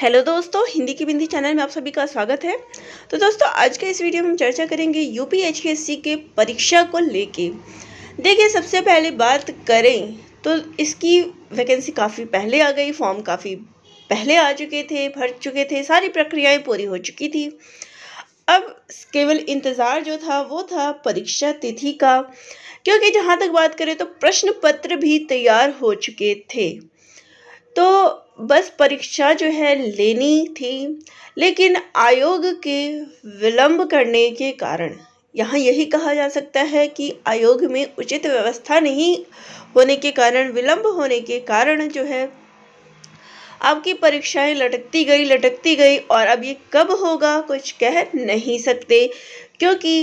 hello दोस्तों हिंदी की बिंदी channel में आप सभी का स्वागत है तो दोस्तों आज के इस वीडियो में हम चर्चा करेंगे यूपीएचकेएससी के परीक्षा को लेके देखिए सबसे पहले बात करें तो इसकी वैकेंसी काफ़ी पहले आ गई फॉर्म काफ़ी पहले आ चुके थे भर चुके थे सारी प्रक्रियाएं पूरी हो चुकी थी अब केवल इंतज़ार जो था वो था परीक्षा तिथि का क्योंकि जहाँ तक बात करें तो प्रश्न पत्र भी तैयार हो चुके थे तो बस परीक्षा जो है लेनी थी लेकिन आयोग के विलंब करने के कारण यहाँ यही कहा जा सकता है कि आयोग में उचित व्यवस्था नहीं होने के कारण विलंब होने के कारण जो है आपकी परीक्षाएं लटकती गई लटकती गई और अब ये कब होगा कुछ कह नहीं सकते क्योंकि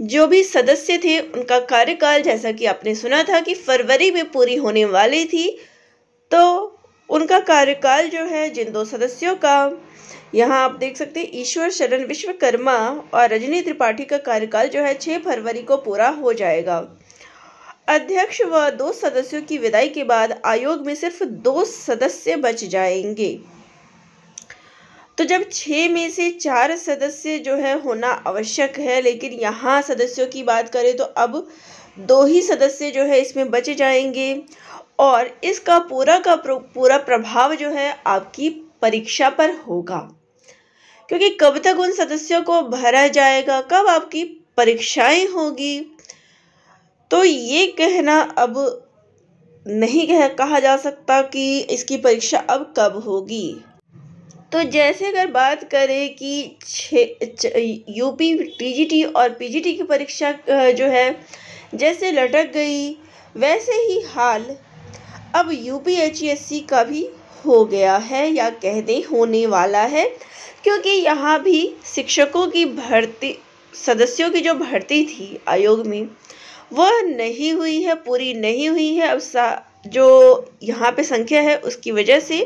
जो भी सदस्य थे उनका कार्यकाल जैसा कि आपने सुना था कि फरवरी में पूरी होने वाली थी तो उनका कार्यकाल जो है जिन दो सदस्यों का यहाँ आप देख सकते हैं ईश्वर शरण विश्वकर्मा और रजनी त्रिपाठी का कार्यकाल जो है 6 फरवरी को पूरा हो जाएगा अध्यक्ष व दो सदस्यों की विदाई के बाद आयोग में सिर्फ दो सदस्य बच जाएंगे तो जब छः में से चार सदस्य जो है होना आवश्यक है लेकिन यहाँ सदस्यों की बात करें तो अब दो ही सदस्य जो है इसमें बच जाएंगे और इसका पूरा का पूरा प्रभाव जो है आपकी परीक्षा पर होगा क्योंकि कब तक उन सदस्यों को भरा जाएगा कब आपकी परीक्षाएं होगी तो ये कहना अब नहीं कह कहा जा सकता कि इसकी परीक्षा अब कब होगी तो जैसे अगर बात करें कि छ यूपी टीजीटी और पीजीटी की परीक्षा जो है जैसे लटक गई वैसे ही हाल अब यू का भी हो गया है या कह दें होने वाला है क्योंकि यहाँ भी शिक्षकों की भर्ती सदस्यों की जो भर्ती थी आयोग में वह नहीं हुई है पूरी नहीं हुई है अब सा जो यहाँ पे संख्या है उसकी वजह से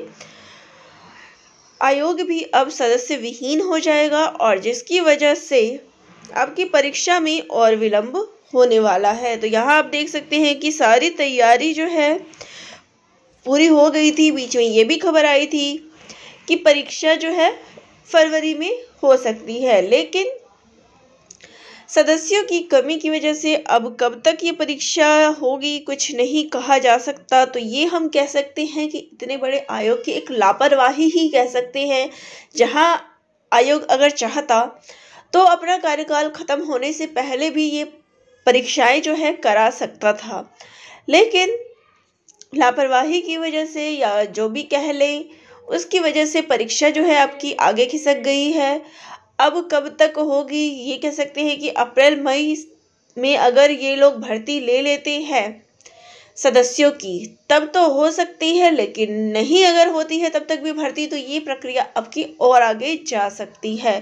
आयोग भी अब सदस्य विहीन हो जाएगा और जिसकी वजह से आपकी परीक्षा में और विलंब होने वाला है तो यहाँ आप देख सकते हैं कि सारी तैयारी जो है पूरी हो गई थी बीच में ये भी खबर आई थी कि परीक्षा जो है फरवरी में हो सकती है लेकिन सदस्यों की कमी की वजह से अब कब तक ये परीक्षा होगी कुछ नहीं कहा जा सकता तो ये हम कह सकते हैं कि इतने बड़े आयोग की एक लापरवाही ही कह सकते हैं जहां आयोग अगर चाहता तो अपना कार्यकाल ख़त्म होने से पहले भी ये परीक्षाएं जो है करा सकता था लेकिन लापरवाही की वजह से या जो भी कह लें उसकी वजह से परीक्षा जो है आपकी आगे खिसक गई है अब कब तक होगी ये कह सकते हैं कि अप्रैल मई में अगर ये लोग भर्ती ले लेते हैं सदस्यों की तब तो हो सकती है लेकिन नहीं अगर होती है तब तक भी भर्ती तो ये प्रक्रिया आपकी और आगे जा सकती है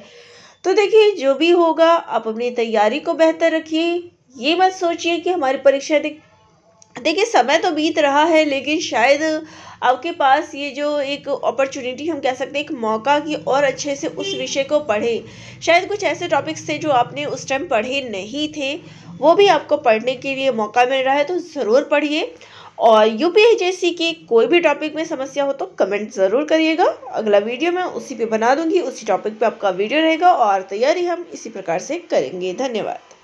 तो देखिए जो भी होगा आप अपनी तैयारी को बेहतर रखिए ये मत सोचिए कि हमारी परीक्षा दे देखिए समय तो बीत रहा है लेकिन शायद आपके पास ये जो एक अपॉर्चुनिटी हम कह सकते हैं एक मौका कि और अच्छे से उस विषय को पढ़े शायद कुछ ऐसे टॉपिक्स थे जो आपने उस टाइम पढ़े नहीं थे वो भी आपको पढ़ने के लिए मौका मिल रहा है तो ज़रूर पढ़िए और यू पी के कोई भी टॉपिक में समस्या हो तो कमेंट ज़रूर करिएगा अगला वीडियो मैं उसी पे बना दूंगी उसी टॉपिक पे आपका वीडियो रहेगा और तैयारी हम इसी प्रकार से करेंगे धन्यवाद